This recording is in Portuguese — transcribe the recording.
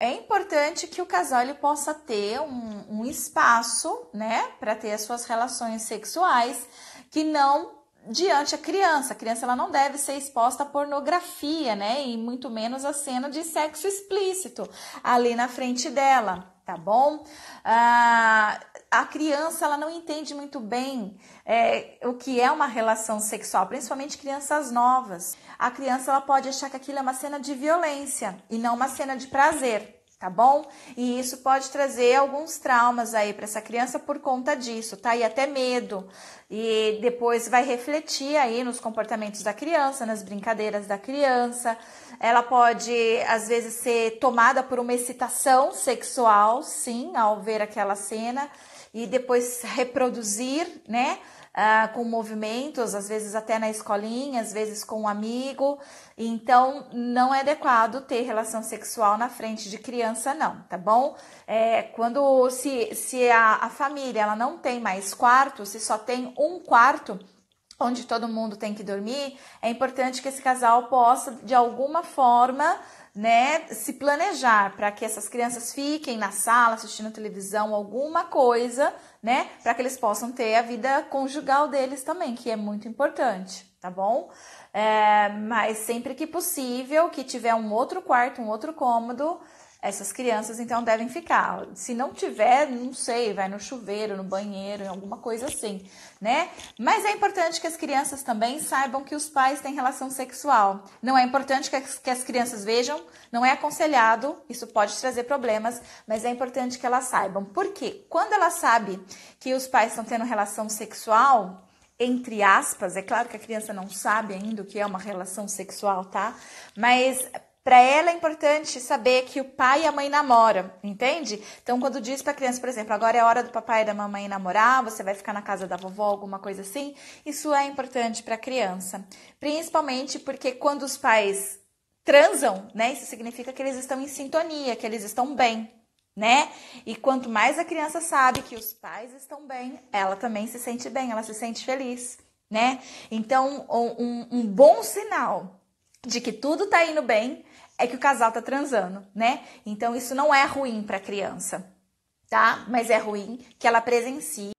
é importante que o casal ele possa ter um, um espaço, né, para ter as suas relações sexuais que não diante a criança. A criança ela não deve ser exposta à pornografia, né, e muito menos a cena de sexo explícito ali na frente dela tá bom? Ah, a criança ela não entende muito bem é, o que é uma relação sexual, principalmente crianças novas. A criança ela pode achar que aquilo é uma cena de violência e não uma cena de prazer tá bom? E isso pode trazer alguns traumas aí para essa criança por conta disso, tá? E até medo. E depois vai refletir aí nos comportamentos da criança, nas brincadeiras da criança. Ela pode, às vezes, ser tomada por uma excitação sexual, sim, ao ver aquela cena, e depois reproduzir, né? Uh, com movimentos, às vezes até na escolinha, às vezes com um amigo. Então, não é adequado ter relação sexual na frente de criança criança não, tá bom? É, quando se, se a, a família ela não tem mais quarto, se só tem um quarto, onde todo mundo tem que dormir, é importante que esse casal possa, de alguma forma, né, se planejar para que essas crianças fiquem na sala assistindo televisão, alguma coisa, né, para que eles possam ter a vida conjugal deles também, que é muito importante, tá bom? É, mas sempre que possível, que tiver um outro quarto, um outro cômodo, essas crianças então devem ficar. Se não tiver, não sei, vai no chuveiro, no banheiro, em alguma coisa assim, né? Mas é importante que as crianças também saibam que os pais têm relação sexual. Não é importante que as, que as crianças vejam, não é aconselhado, isso pode trazer problemas, mas é importante que elas saibam. Porque quando ela sabe que os pais estão tendo relação sexual, entre aspas, é claro que a criança não sabe ainda o que é uma relação sexual, tá? Mas para ela é importante saber que o pai e a mãe namoram, entende? Então, quando diz para a criança, por exemplo, agora é hora do papai e da mamãe namorar, você vai ficar na casa da vovó, alguma coisa assim, isso é importante para a criança. Principalmente porque quando os pais transam, né, isso significa que eles estão em sintonia, que eles estão bem. Né? E quanto mais a criança sabe que os pais estão bem, ela também se sente bem, ela se sente feliz, né? Então, um, um bom sinal de que tudo tá indo bem é que o casal tá transando, né? Então isso não é ruim para a criança, tá? Mas é ruim que ela presencie